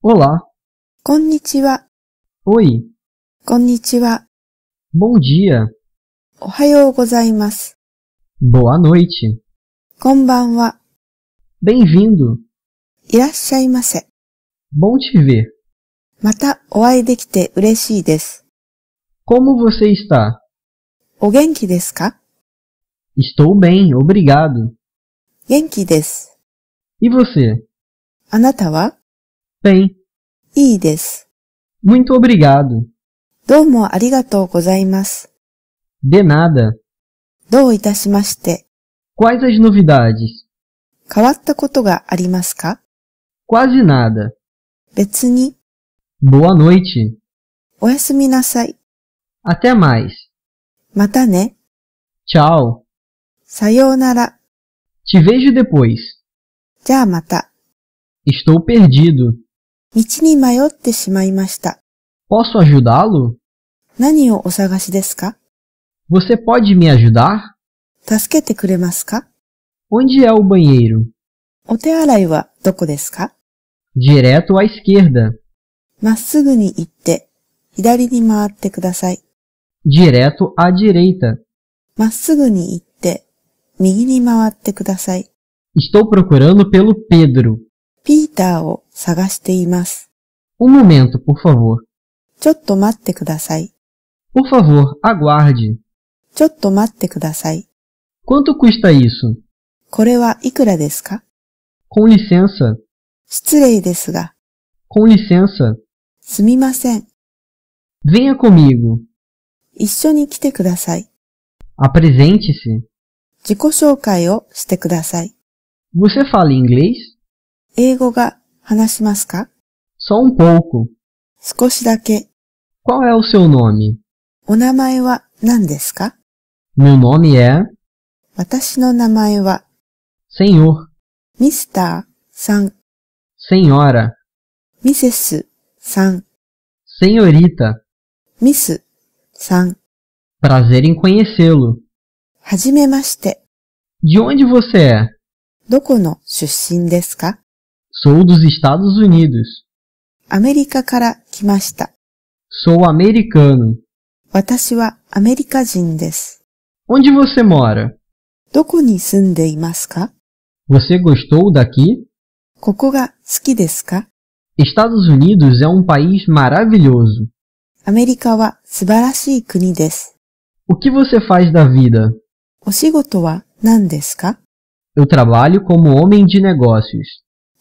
Olá. Konnichiwa. Oi. Konnichiwa. Bom dia. Ohayou gozaimasu. Boa noite. Konbanwa. Bem-vindo. Irashaimase. Bom te ver. Mata oai dekite ureshii desu. Como você está? Ogenki desu ka? Estou bem, obrigado. Genki desu. E você? Anata wa? bem, Tem. muito obrigado. de nada. quais as novidades? 変わったことがありますか Quase nada. boa noite. até mais. tchau, またね。Tchau. te vejo depois. estou perdido. 道に迷ってしまいました。Posso ajudá-lo? 何をお探しですか Você pode me ajudar? 助けてくれますか Onde é o banheiro? お手洗いはどこですか Direto à esquerda. まっすぐに行って、左に回ってください。Direto à direita. まっすぐに行って、右に回ってください。Estou procurando pelo Pedro. ピーターを探しています。Um momento, por favor. ちょっと待ってください。Por favor, aguarde. ちょっと待ってください。Quanto custa isso? これはいくらですか Com licença. 失礼ですが。Com licença. すみません。Venha comigo. 一緒に来てください。Apresente-se. 自己紹介をしてください。Você fala inglês? 英語が話しますか Só um pouco. 少しだけ。Qual é o seu nome? お名前は何ですか Meu nome é 私の名前は Senhor, Mr. さん、Senhora, Mrs. さん、Senhorita. Miss さん。Prazer em conhecê-lo. はじめまして。De onde você é? どこの出身ですか Sou dos Estados Unidos. América Sou americano. Onde você mora? どこに住んでいますか Você gostou daqui? ここが好きですか Estados Unidos é um país maravilhoso. O que você faz da vida? お仕事は何ですか Eu trabalho como homem de negócios.